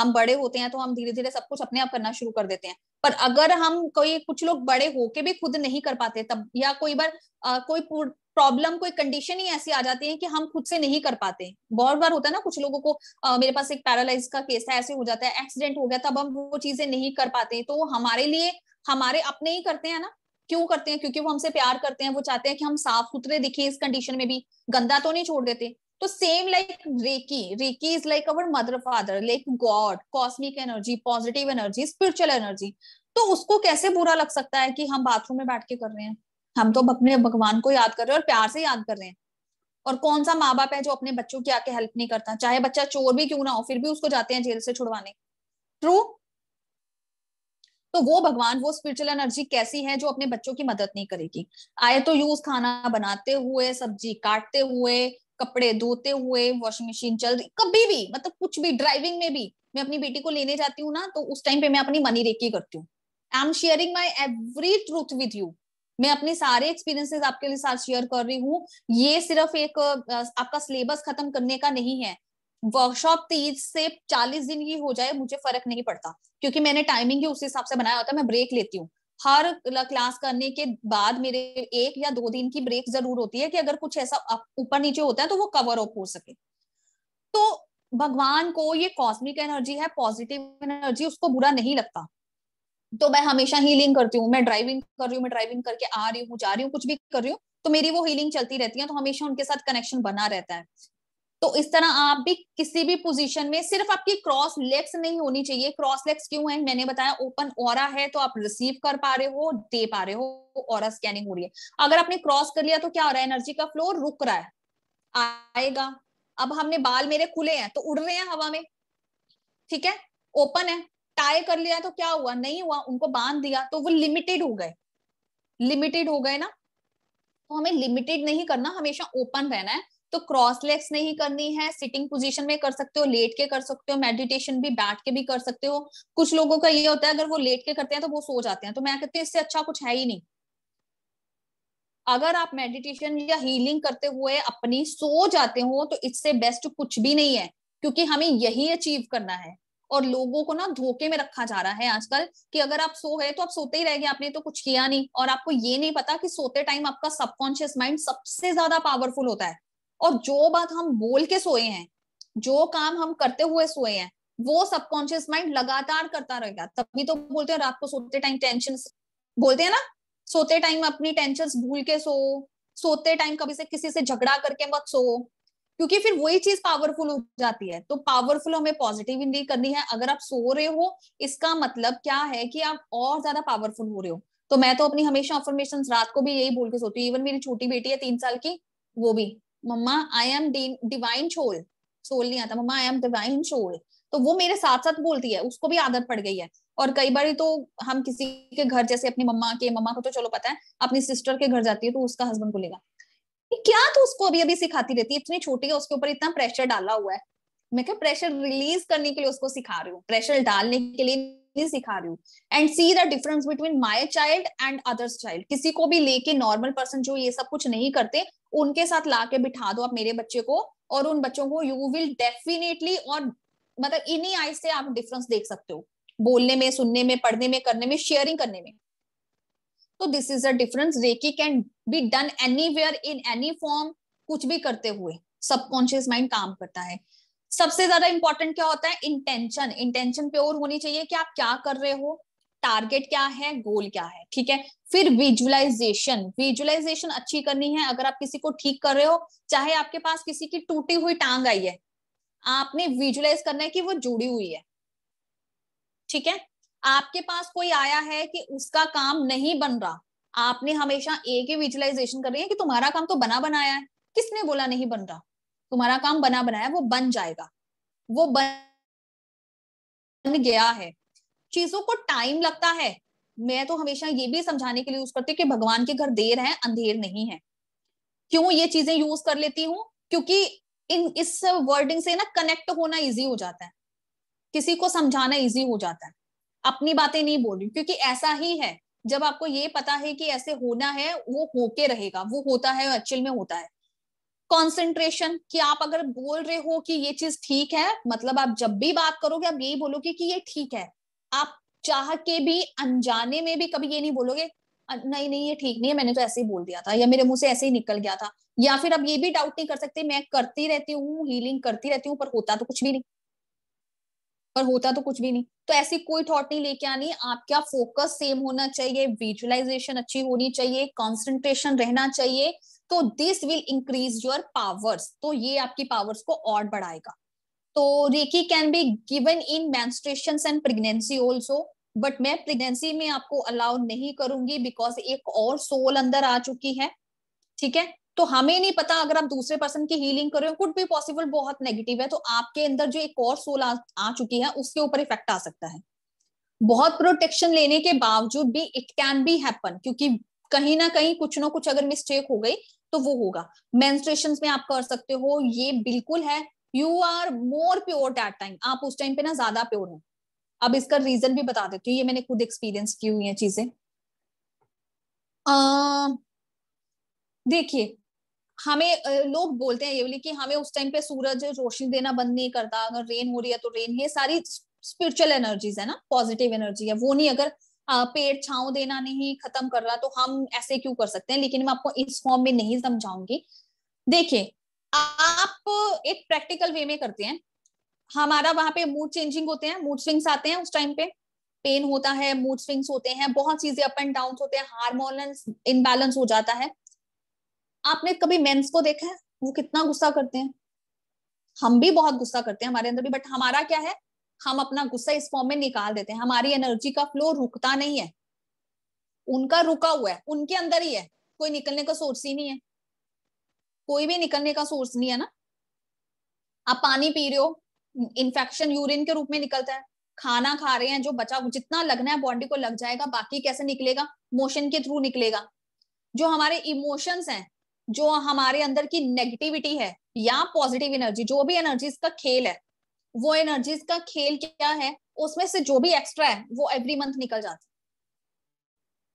हम बड़े होते हैं तो हम धीरे धीरे सब कुछ अपने आप करना शुरू कर देते हैं पर अगर हम कोई कुछ लोग बड़े होके भी खुद नहीं कर पाते तब या कोई बार आ, कोई प्रॉब्लम कोई कंडीशन ही ऐसी आ जाती है कि हम खुद से नहीं कर पाते बहुत बार होता है ना कुछ लोगों को आ, मेरे पास एक पैरालाइज का केस है ऐसे हो जाता है एक्सीडेंट हो गया तब हम वो चीजें नहीं कर पाते तो हमारे लिए हमारे अपने ही करते हैं ना क्यों करते हैं क्योंकि वो हमसे प्यार करते हैं वो चाहते हैं कि हम साफ सुथरे दिखे इस कंडीशन में भी गंदा तो नहीं छोड़ देते तो same like reiki reiki is like our mother father like God cosmic energy positive energy spiritual energy तो उसको कैसे बुरा लग सकता है कि हम बाथरूम में बैठ के कर रहे हैं हम तो अपने भगवान को याद कर रहे हैं और प्यार से याद कर रहे हैं और कौन सा माँ बाप है जो अपने बच्चों की आके हेल्प नहीं करता चाहे बच्चा चोर भी क्यों ना हो फिर भी उसको जाते हैं जेल से छुड़वाने ट्रू तो वो भगवान वो स्पिरिचुअल एनर्जी कैसी है जो अपने बच्चों की मदद नहीं करेगी आए तो यूज खाना बनाते हुए सब्जी काटते हुए कपड़े धोते हुए वॉशिंग मशीन चल रही कभी भी मतलब कुछ भी ड्राइविंग में भी मैं अपनी बेटी को लेने जाती हूँ ना तो उस टाइम पे मैं अपनी मनी रेकी करती हूँ I am sharing my every truth with you मैं अपने सारे एक्सपीरियंसेस आपके लिए साथ शेयर कर रही हूँ ये सिर्फ एक आपका सिलेबस खत्म करने का नहीं है वर्कशॉप तीस से चालीस दिन ही हो जाए मुझे फर्क नहीं पड़ता क्योंकि मैंने टाइमिंग ही उस हिसाब से बनाया होता है मैं ब्रेक लेती हूँ हर क्लास करने के बाद मेरे एक या दो दिन की ब्रेक जरूर होती है कि अगर कुछ ऐसा ऊपर नीचे होता है तो वो कवर अप हो सके तो भगवान को ये कॉस्मिक एनर्जी है पॉजिटिव एनर्जी उसको बुरा नहीं लगता तो मैं हमेशा हीलिंग करती हूँ मैं ड्राइविंग कर रही हूँ मैं ड्राइविंग करके आ रही हूँ जा रही हूँ कुछ भी कर रही हूँ तो मेरी वो हीलिंग चलती रहती है तो हमेशा उनके साथ कनेक्शन बना रहता है तो इस तरह आप भी किसी भी पोजीशन में सिर्फ आपकी क्रॉस लेग्स नहीं होनी चाहिए क्रॉस लेग्स क्यों है मैंने बताया ओपन और है तो आप रिसीव कर पा रहे हो दे पा रहे हो और स्कैनिंग हो रही है अगर आपने क्रॉस कर लिया तो क्या हो रहा है एनर्जी का फ्लो रुक रहा है आएगा अब हमने बाल मेरे खुले हैं तो उड़ रहे हैं हवा में ठीक है ओपन है टाई कर लिया तो क्या हुआ नहीं हुआ उनको बांध दिया तो वो लिमिटेड हो गए लिमिटेड हो गए ना तो हमें लिमिटेड नहीं करना हमेशा ओपन रहना है तो क्रॉस लेग्स नहीं करनी है सिटिंग पोजीशन में कर सकते हो लेट के कर सकते हो मेडिटेशन भी बैठ के भी कर सकते हो कुछ लोगों का ये होता है अगर वो लेट के करते हैं तो वो सो जाते हैं तो मैं कहती हूँ इससे अच्छा कुछ है ही नहीं अगर आप मेडिटेशन या हीलिंग करते हुए अपनी सो जाते हो तो इससे बेस्ट कुछ भी नहीं है क्योंकि हमें यही अचीव करना है और लोगों को ना धोखे में रखा जा रहा है आजकल कि अगर आप सो गए तो आप सोते ही रह गए आपने तो कुछ किया नहीं और आपको ये नहीं पता कि सोते टाइम आपका सबकॉन्शियस माइंड सबसे ज्यादा पावरफुल होता है और जो बात हम बोल के सोए हैं जो काम हम करते हुए सोए हैं वो सबकॉन्शियस माइंड लगातार करता रहेगा तभी तो बोलते हैं रात को सोते टाइम टेंशन बोलते हैं ना सोते टाइम अपनी टेंशन भूल के सो सोते टाइम कभी से किसी से झगड़ा करके मत सो क्योंकि फिर वही चीज पावरफुल हो जाती है तो पावरफुल हमें पॉजिटिव नहीं करनी है अगर आप सो रहे हो इसका मतलब क्या है कि आप और ज्यादा पावरफुल हो रहे हो तो मैं तो अपनी हमेशा अफॉर्मेशन रात को भी यही बोल के सोती हूँ इवन मेरी छोटी बेटी है तीन साल की वो भी मम्मा आई एम डिवाइन छोल सोल नहीं आता मम्मा आई एम डिवाइन सोल तो वो मेरे साथ साथ बोलती है उसको भी आदत पड़ गई है और कई बार तो हम किसी के घर जैसे अपनी मम्मा के मम्मा को तो चलो पता है अपनी सिस्टर के घर जाती है तो उसका हस्बैंड बोलेगा क्या तो उसको अभी अभी सिखाती रहती है इतनी छोटी है उसके ऊपर इतना प्रेशर डाला हुआ है मैं क्या प्रेशर रिलीज करने के लिए उसको सिखा रही हूँ प्रेशर डालने के लिए नहीं सिखा रही हूँ and see the difference between my child and others child किसी को भी लेके नॉर्मल पर्सन जो ये सब कुछ नहीं करते उनके साथ ला के बिठा दो आप मेरे बच्चे को और उन बच्चों को यू विल डेफिनेटली और मतलब इन्हीं आई से आप डिफरेंस देख सकते हो बोलने में सुनने में पढ़ने में करने में शेयरिंग करने में तो this is a difference reiki can be done anywhere in any form कुछ भी करते हुए सबकॉन्शियस माइंड काम करता है सबसे ज्यादा इंपॉर्टेंट क्या होता है इंटेंशन इंटेंशन प्योर होनी चाहिए कि आप क्या कर रहे हो टारगेट क्या है गोल क्या है ठीक है फिर विजुअलाइजेशन विजुअलाइजेशन अच्छी करनी है अगर आप किसी को ठीक कर रहे हो चाहे आपके पास किसी की टूटी हुई टांग आई है आपने विजुअलाइज करना है कि वो जुड़ी हुई है ठीक है आपके पास कोई आया है कि उसका काम नहीं बन रहा आपने हमेशा एक ही विजुअलाइजेशन रही है कि तुम्हारा काम तो बना बनाया है किसने बोला नहीं बन रहा तुम्हारा काम बना बनाया वो बन जाएगा वो बन गया है चीजों को टाइम लगता है मैं तो हमेशा ये भी समझाने के लिए यूज करती हूँ कि भगवान के घर देर है अंधेर नहीं है क्यों ये चीजें यूज कर लेती हूँ क्योंकि इन इस वर्डिंग से ना कनेक्ट होना इजी हो जाता है किसी को समझाना इजी हो जाता है अपनी बातें नहीं बोल रही क्योंकि ऐसा ही है जब आपको ये पता है कि ऐसे होना है वो होके रहेगा वो होता है एक्चुअल में होता है कंसंट्रेशन कि आप अगर बोल रहे हो कि ये चीज ठीक है मतलब आप जब भी बात करोगे आप यही बोलोगे कि ये ठीक है आप चाह के भी अनजाने में भी कभी ये नहीं बोलोगे नहीं नहीं ये ठीक नहीं है मैंने तो ऐसे ही बोल दिया था या मेरे मुंह से ऐसे ही निकल गया था या फिर अब ये भी डाउट नहीं कर सकते मैं करती रहती हूँ हीलिंग करती रहती हूँ पर होता तो कुछ भी नहीं पर होता तो कुछ भी नहीं तो ऐसी कोई थॉट नहीं लेके आनी आपका फोकस सेम होना चाहिए विजुअलाइजेशन अच्छी होनी चाहिए कॉन्सेंट्रेशन रहना चाहिए तो this will increase your powers तो ये आपकी पावर्स को और बढ़ाएगा तो reiki can be given in menstruation and pregnancy also but मैं प्रेगनेंसी में आपको अलाउ नहीं करूंगी बिकॉज एक और सोल अंदर आ चुकी है ठीक है तो हमें नहीं पता अगर आप दूसरे पर्सन की हीलिंग कर रहे हो कुड भी पॉसिबल बहुत नेगेटिव है तो आपके अंदर जो एक और सोल आ, आ चुकी है उसके ऊपर इफेक्ट आ सकता है बहुत प्रोटेक्शन लेने के बावजूद भी इट कैन बी हैपन क्योंकि कहीं ना कहीं कुछ ना कुछ अगर मिस्टेक हो गई तो वो होगा मेन्स्ट्रेशन में आप कर सकते हो ये बिल्कुल है you are more pure that time आप उस टाइम पे ना ज्यादा प्योर हो अब इसका रीजन भी बता देती हूँ ये मैंने खुद एक्सपीरियंस की हुई है चीजें देखिए हमें लोग बोलते हैं ये बोले कि हमें उस टाइम पे सूरज रोशनी देना बंद नहीं करता अगर रेन हो रही है तो रेन ये सारी स्पिरिचुअल एनर्जीज है ना पॉजिटिव एनर्जी है वो नहीं अगर पेड़ छाव देना नहीं खत्म कर रहा तो हम ऐसे क्यों कर सकते हैं लेकिन मैं आपको इस फॉर्म में नहीं समझाऊंगी देखिए आप एक प्रैक्टिकल वे में करते हैं हमारा वहां पे मूड चेंजिंग होते हैं मूड स्विंग्स आते हैं उस टाइम पे पेन होता है मूड स्विंग्स होते हैं बहुत चीजें अप एंड डाउन होते हैं हारमोन इनबैलेंस हो जाता है आपने कभी मेंस को देखा है वो कितना गुस्सा करते हैं हम भी बहुत गुस्सा करते हैं हमारे अंदर भी बट हमारा क्या है हम अपना गुस्सा इस फॉर्म में निकाल देते हैं हमारी एनर्जी का फ्लो रुकता नहीं है उनका रुका हुआ है उनके अंदर ही है कोई निकलने का सोर्स ही नहीं है कोई भी निकलने का सोर्स नहीं है ना आप पानी पी रहे हो इन्फेक्शन यूरिन के रूप में निकलता है खाना खा रहे हैं जो बचा जितना लगना है बॉडी को लग जाएगा बाकी कैसे निकलेगा मोशन के थ्रू निकलेगा जो हमारे इमोशंस हैं जो हमारे अंदर की नेगेटिविटी है या पॉजिटिव एनर्जी जो भी एनर्जीज का खेल है वो एनर्जीज का खेल क्या है उसमें से जो भी एक्स्ट्रा है वो एवरी मंथ निकल जाता है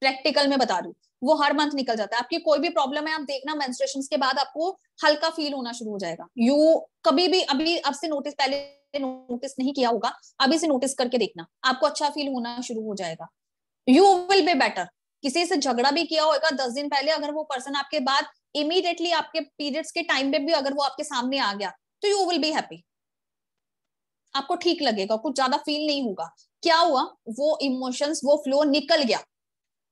प्रैक्टिकल में बता दू वो हर मंथ निकल जाता है आपकी कोई भी प्रॉब्लम है आप देखना मेंस्ट्रुएशन के बाद आपको हल्का फील होना शुरू हो जाएगा यू कभी भी अभी अब से नोटिस पहले नोटिस नहीं किया होगा अभी से नोटिस करके देखना आपको अच्छा फील होना शुरू हो जाएगा यू विल बी बेटर किसी से झगड़ा भी किया होगा दस दिन पहले अगर वो पर्सन आपके बाद इमीडिएटली आपके पीरियड्स के टाइम पे भी अगर वो आपके सामने आ गया तो यू विल बी हैप्पी आपको ठीक लगेगा कुछ ज्यादा फील नहीं होगा क्या हुआ वो इमोशंस वो फ्लो निकल गया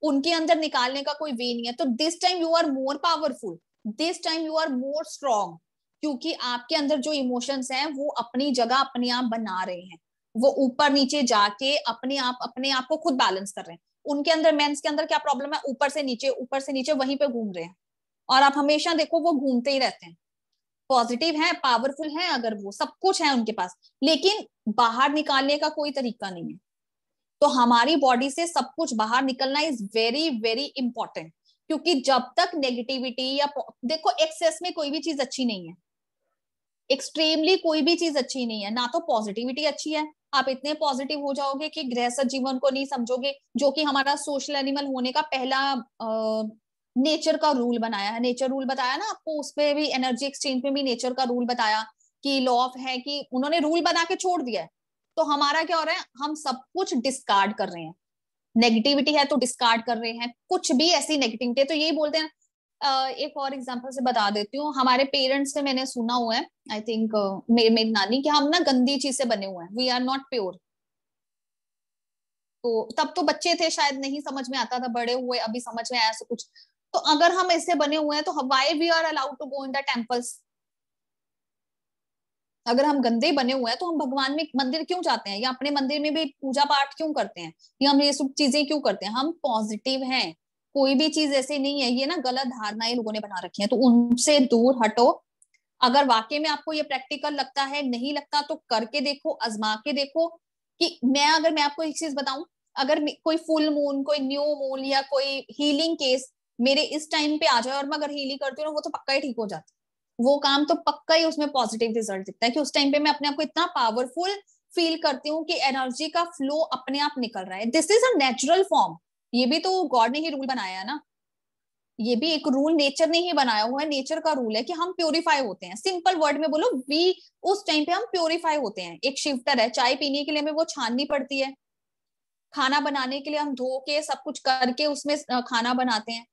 उनके अंदर निकालने का कोई वे नहीं है तो this time you are more powerful this time you are more strong क्योंकि आपके अंदर जो इमोशंस हैं वो अपनी जगह अपने आप बना रहे हैं वो ऊपर नीचे जाके अपने आप अपने आप को खुद बैलेंस कर रहे हैं उनके अंदर मेंस के अंदर क्या प्रॉब्लम है ऊपर से नीचे ऊपर से नीचे वहीं पे घूम रहे हैं और आप हमेशा देखो वो घूमते ही रहते हैं पॉजिटिव है पावरफुल है अगर वो सब कुछ है उनके पास लेकिन बाहर निकालने का कोई तरीका नहीं है तो हमारी बॉडी से सब कुछ बाहर निकलना इज वेरी वेरी इंपॉर्टेंट क्योंकि जब तक नेगेटिविटी या देखो एक्सेस में कोई भी चीज अच्छी नहीं है एक्सट्रीमली कोई भी चीज अच्छी नहीं है ना तो पॉजिटिविटी अच्छी है आप इतने पॉजिटिव हो जाओगे कि गृहस्थ जीवन को नहीं समझोगे जो कि हमारा सोशल एनिमल होने का पहला आ, नेचर का रूल बनाया है नेचर रूल बताया ना आपको उसपे भी एनर्जी एक्सचेंज में भी नेचर का रूल बताया कि लॉ ऑफ है कि उन्होंने रूल बना के छोड़ दिया है तो हमारा क्या हो रहा है हम सब कुछ डिस्कार्ड कर रहे हैं नेगेटिविटी है तो डिस्कार्ड कर रहे हैं कुछ भी ऐसी नेगेटिविटी है तो यही बोलते हैं Uh, एक और एग्जाम्पल से बता देती हूँ हमारे पेरेंट्स से मैंने सुना हुआ है आई थिंक मेरी नानी कि हम ना गंदी चीज से बने हुए हैं वी आर नॉट प्योर तो तब तो बच्चे थे शायद नहीं समझ में आता था बड़े हुए अभी समझ में आया सब कुछ तो अगर हम ऐसे बने हुए हैं तो why we are allowed to go in the temples अगर हम गंदे बने हुए हैं तो हम भगवान में मंदिर क्यों जाते हैं या अपने मंदिर में भी पूजा पाठ क्यों करते हैं या हम ये सब चीजें क्यों करते हैं हम पॉजिटिव हैं कोई भी चीज ऐसी नहीं है ये ना गलत धारणाएं लोगों ने बना रखी है तो उनसे दूर हटो अगर वाकई में आपको ये प्रैक्टिकल लगता है नहीं लगता तो करके देखो आजमा के देखो कि मैं अगर मैं आपको एक चीज बताऊं अगर कोई फुल मून कोई न्यू मून या कोई हीलिंग केस मेरे इस टाइम पे आ जाए और मैं अगर हीलिंग करती हूँ ना वो तो पक्का ही ठीक हो जाता वो काम तो पक्का ही उसमें पॉजिटिव रिजल्ट दिखता है कि उस टाइम पे मैं अपने आप को इतना पावरफुल फील करती हूँ कि एनर्जी का फ्लो अपने आप निकल रहा है this is a natural form ये भी तो गॉड ने ही रूल बनाया है ना ये भी एक रूल नेचर ने ही बनाया हुआ है नेचर का रूल है कि हम प्योरीफाई होते हैं सिंपल वर्ड में बोलो वी उस टाइम पे हम प्योरीफाई होते हैं एक शिफ्टर है चाय पीने के लिए हमें वो छाननी पड़ती है खाना बनाने के लिए हम धो के सब कुछ करके उसमें खाना बनाते हैं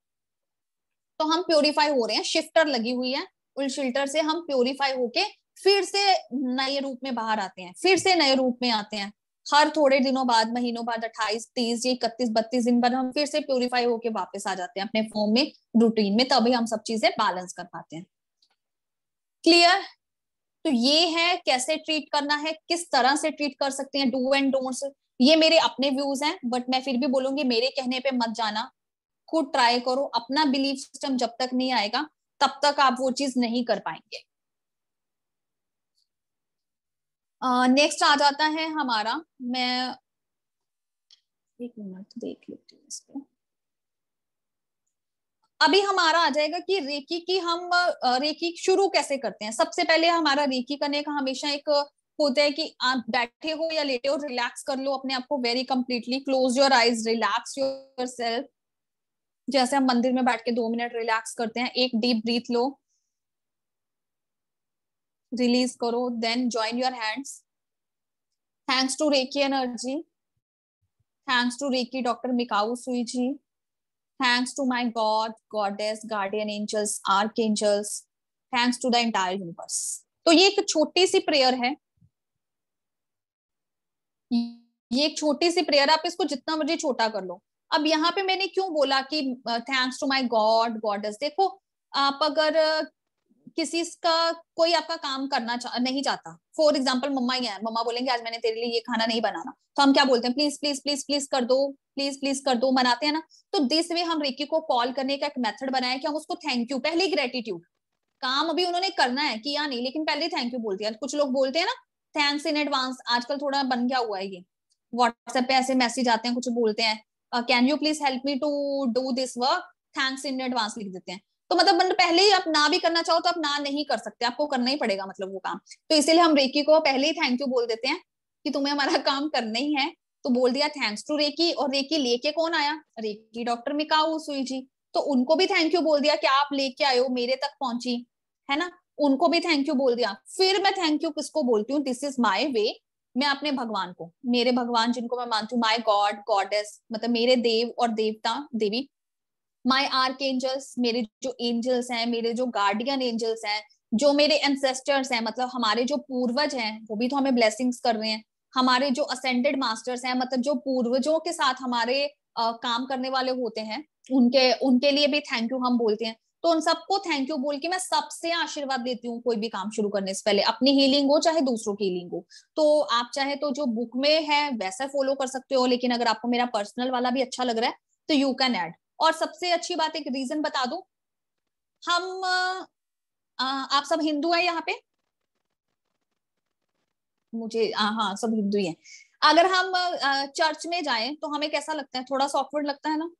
तो हम प्योरीफाई हो रहे हैं शिफ्टर लगी हुई है फिल्टर से हम प्योरीफाई होके फिर से नए रूप में बाहर आते हैं फिर से नए रूप में आते हैं हर थोड़े दिनों बाद महीनों बाद अट्ठाईस तीस या इकतीस बत्तीस दिन बाद हम फिर से प्योरीफाई होके वापस आ जाते हैं अपने फॉर्म में रूटीन में तभी हम सब चीजें बैलेंस कर पाते हैं क्लियर तो ये है कैसे ट्रीट करना है किस तरह से ट्रीट कर सकते हैं डू एंड डोंट्स ये मेरे अपने व्यूज हैं बट मैं फिर भी बोलूंगी मेरे कहने पे मत जाना खुद ट्राई करो अपना बिलीफ सिस्टम जब तक नहीं आएगा तब तक आप वो चीज नहीं कर पाएंगे नेक्स्ट आ जाता है हमारा मैं एक मिनट देख लेती हूँ इसको अभी हमारा आ जाएगा कि रेकी की हम रेकी शुरू कैसे करते हैं सबसे पहले हमारा रेकी करने का हमेशा एक होता है कि आप बैठे हो या लेटे हो रिलैक्स कर लो अपने आप को very completely close your eyes relax yourself जैसे हम मंदिर में बैठ के दो मिनट रिलैक्स करते हैं एक डीप ब्रीथ लो रिलीज करो then join your hands thanks to reiki energy thanks to reiki doctor Mikao Usui ji thanks to my God goddess guardian angels archangels thanks to the entire universe तो ये एक छोटी सी prayer है ये एक छोटी सी प्रेयर आप इसको जितना मर्जी छोटा कर लो अब यहाँ पे मैंने क्यों बोला कि thanks to my God goddess देखो आप अगर किसी का कोई आपका काम करना चा, नहीं चाहता फॉर एग्जाम्पल मम्मा ही है मम्मा बोलेंगे आज मैंने तेरे लिए ये खाना नहीं बनाना तो हम क्या बोलते हैं प्लीज प्लीज प्लीज प्लीज कर दो प्लीज प्लीज कर दो मनाते हैं ना तो दिस वे हम रिकी को कॉल करने का एक मेथड बनाया कि हम उसको थैंक यू पहले ग्रेटिट्यूड काम अभी उन्होंने करना है कि या नहीं लेकिन पहले थैंक यू बोलते हैं कुछ लोग बोलते हैं ना थैंक्स इन एडवांस आजकल थोड़ा बन गया हुआ है ये व्हाट्सएप पे ऐसे मैसेज आते हैं कुछ बोलते हैं can you please help me to do this work thanks in advance लिख देते हैं तो मतलब पहले ही आप ना भी करना चाहो तो आप ना नहीं कर सकते आपको करना ही पड़ेगा मतलब वो काम तो इसीलिए हम रेकी को पहले ही थैंक यू बोल देते हैं कि तुम्हें हमारा काम करना ही है तो बोल दिया थैंक्स टू रेकी और रेकी लेके कौन आया रेकी डॉक्टर मिकाऊ सुई जी तो उनको भी थैंक यू बोल दिया कि आप लेके आयो मेरे तक पहुंची है ना उनको भी थैंक यू बोल दिया फिर मैं थैंक यू किसको बोलती हूँ दिस इज माई वे मैं अपने भगवान को मेरे भगवान जिनको मैं मानती हूँ माई गॉड गॉडेस मतलब मेरे देव और देवता देवी माई आर्क एंजल्स मेरे जो एंजल्स हैं मेरे जो गार्डियन एंजल्स हैं जो मेरे एंसेस्टर्स हैं मतलब हमारे जो पूर्वज हैं वो भी तो हमें ब्लेसिंग्स कर रहे हैं हमारे जो असेंडेड मास्टर्स हैं मतलब जो पूर्वजों के साथ हमारे आ, काम करने वाले होते हैं उनके उनके लिए भी थैंक यू हम बोलते हैं तो उन सबको थैंक यू बोल के मैं सबसे आशीर्वाद देती हूँ कोई भी काम शुरू करने से पहले अपनी हीलिंग हो चाहे दूसरों की हीलिंग हो तो आप चाहे तो जो बुक में है वैसा फॉलो कर सकते हो लेकिन अगर आपको मेरा पर्सनल वाला भी अच्छा लग रहा है तो यू कैन एड और सबसे अच्छी बात एक रीजन बता दू हम आप सब हिंदू है यहाँ पे मुझे आ, हाँ सब हिंदू ही है अगर हम आ, चर्च में जाएं तो हमें कैसा लगता है थोड़ा सा लगता है ना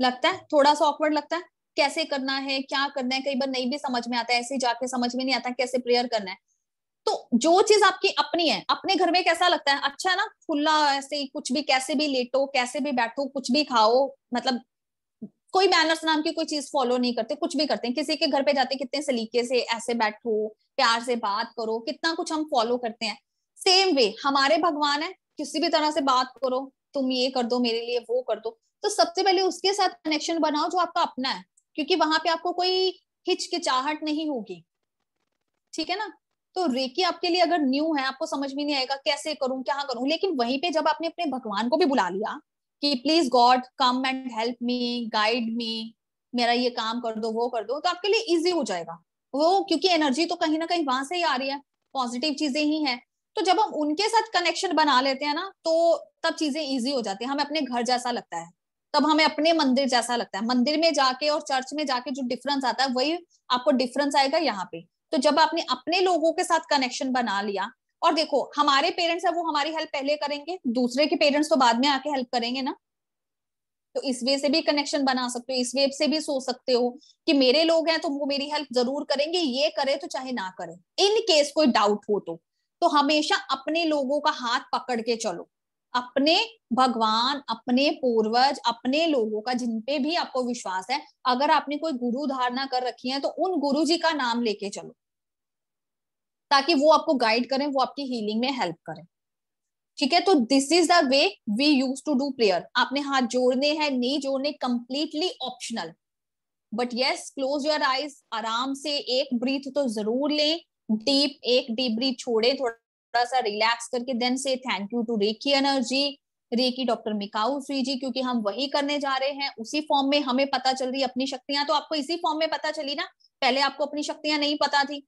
लगता है थोड़ा सा ऑकवर्ड लगता है कैसे करना है क्या करना है कई बार नहीं भी समझ में आता है ऐसे जाके समझ में नहीं आता कैसे प्रेयर करना है तो जो चीज आपकी अपनी है अपने घर में कैसा लगता है अच्छा है ना खुला ऐसे ही कुछ भी कैसे भी लेटो कैसे भी बैठो कुछ भी खाओ मतलब कोई मैनर्स नाम की कोई चीज फॉलो नहीं करते कुछ भी करते हैं किसी के घर पे जाते कितने सलीके से ऐसे बैठो प्यार से बात करो कितना कुछ हम फॉलो करते हैं सेम वे हमारे भगवान है किसी भी तरह से बात करो तुम ये कर दो मेरे लिए वो कर दो तो सबसे पहले उसके साथ कनेक्शन बनाओ जो आपका अपना है क्योंकि वहां पे आपको कोई हिचकिचाहट नहीं होगी ठीक है ना तो रेकी आपके लिए अगर न्यू है आपको समझ में नहीं आएगा कैसे करूं क्या करूं लेकिन वहीं पे जब आपने अपने भगवान को भी बुला लिया कि please God come and help me guide me मेरा ये काम कर दो वो कर दो तो आपके लिए इजी हो जाएगा वो क्योंकि एनर्जी तो कहीं ना कहीं वहां से ही आ रही है पॉजिटिव चीजें ही हैं तो जब हम उनके साथ कनेक्शन बना लेते हैं ना तो तब चीजें इजी हो जाती है हमें अपने घर जैसा लगता है तब हमें अपने मंदिर जैसा लगता है मंदिर में जाके और चर्च में जाके जो डिफरेंस आता है वही आपको डिफरेंस आएगा यहाँ पे तो जब आपने अपने लोगों के साथ कनेक्शन बना लिया और देखो हमारे पेरेंट्स है वो हमारी हेल्प पहले करेंगे दूसरे के पेरेंट्स तो बाद में आके हेल्प करेंगे ना तो इस वे से भी कनेक्शन बना सकते हो इस वे से भी सोच सकते हो कि मेरे लोग हैं तो वो मेरी हेल्प जरूर करेंगे ये करे तो चाहे ना करे इन केस कोई डाउट हो तो तो हमेशा अपने लोगों का हाथ पकड़ के चलो अपने भगवान अपने पूर्वज अपने लोगों का जिन पे भी आपको विश्वास है अगर आपने कोई गुरु धारणा कर रखी है तो उन गुरु जी का नाम लेके चलो ताकि वो आपको गाइड करें वो आपकी हीलिंग में हेल्प करें ठीक है तो this is the way we use to do prayer आपने हाथ जोड़ने हैं नहीं जोड़ने completely optional but yes close your eyes आराम से एक ब्रीथ तो जरूर लें डीप एक डीप ब्रीथ छोड़े थोड़ा थोड़ा सा रिलैक्स करके then say thank you to reiki energy reiki doctor Mikao Shri ji क्योंकि हम वही करने जा रहे हैं उसी फॉर्म में हमें पता चल रही अपनी शक्तियां तो आपको इसी फॉर्म में पता चली ना पहले आपको अपनी शक्तियां नहीं पता थी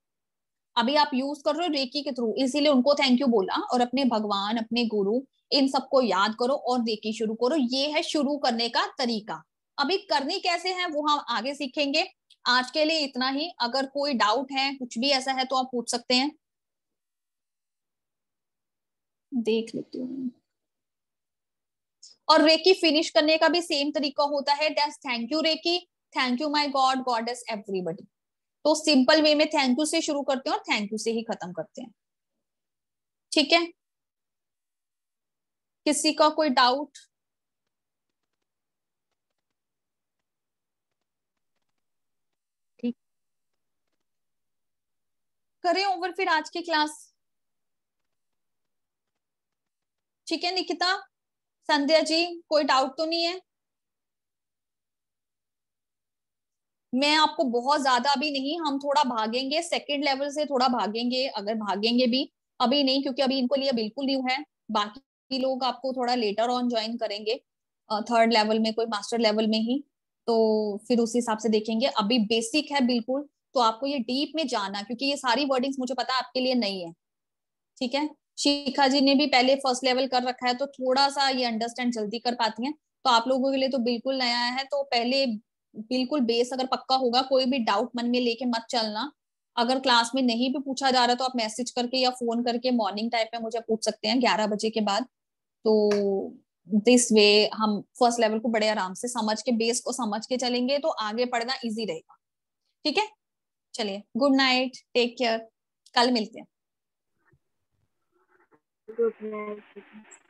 अभी आप यूज कर रहे हो रेकी के थ्रू इसीलिए उनको थैंक यू बोला और अपने भगवान अपने गुरु इन सबको याद करो और रेकी शुरू करो ये है शुरू करने का तरीका अभी करनी कैसे है वो हम आगे सीखेंगे आज के लिए इतना ही अगर कोई डाउट है कुछ भी ऐसा है तो आप पूछ सकते हैं देख लेती हूँ और रेकी फिनिश करने का भी सेम तरीका होता है that's thank you reiki thank you my God God is everybody तो सिंपल वे में थैंक यू से शुरू करते हैं और थैंक यू से ही खत्म करते हैं ठीक है किसी का कोई डाउट ठीक करें ओवर फिर आज की क्लास ठीक है निकिता संध्या जी कोई डाउट तो नहीं है मैं आपको बहुत ज्यादा अभी नहीं हम थोड़ा भागेंगे सेकंड लेवल से थोड़ा भागेंगे अगर भागेंगे भी अभी नहीं क्योंकि अभी इनको लिए बिल्कुल न्यू है बाकी लोग आपको थोड़ा लेटर ऑन ज्वाइन करेंगे थर्ड लेवल में कोई मास्टर लेवल में ही तो फिर उस हिसाब से देखेंगे अभी बेसिक है बिल्कुल तो आपको ये डीप में जाना क्योंकि ये सारी वर्डिंग्स मुझे पता आपके लिए नहीं है ठीक है शिखा जी ने भी पहले फर्स्ट लेवल कर रखा है तो थोड़ा सा ये अंडरस्टैंड जल्दी कर पाती हैं तो आप लोगों के लिए तो बिल्कुल नया है तो पहले बिल्कुल बेस अगर पक्का होगा कोई भी डाउट मन में लेके मत चलना अगर क्लास में नहीं भी पूछा जा रहा तो आप मैसेज करके या फोन करके मॉर्निंग टाइम में मुझे पूछ सकते हैं ग्यारह बजे के बाद तो दिस वे हम फर्स्ट लेवल को बड़े आराम से समझ के बेस को समझ के चलेंगे तो आगे पढ़ना इजी रहेगा ठीक है चलिए गुड नाइट टेक केयर कल मिलते हैं good night.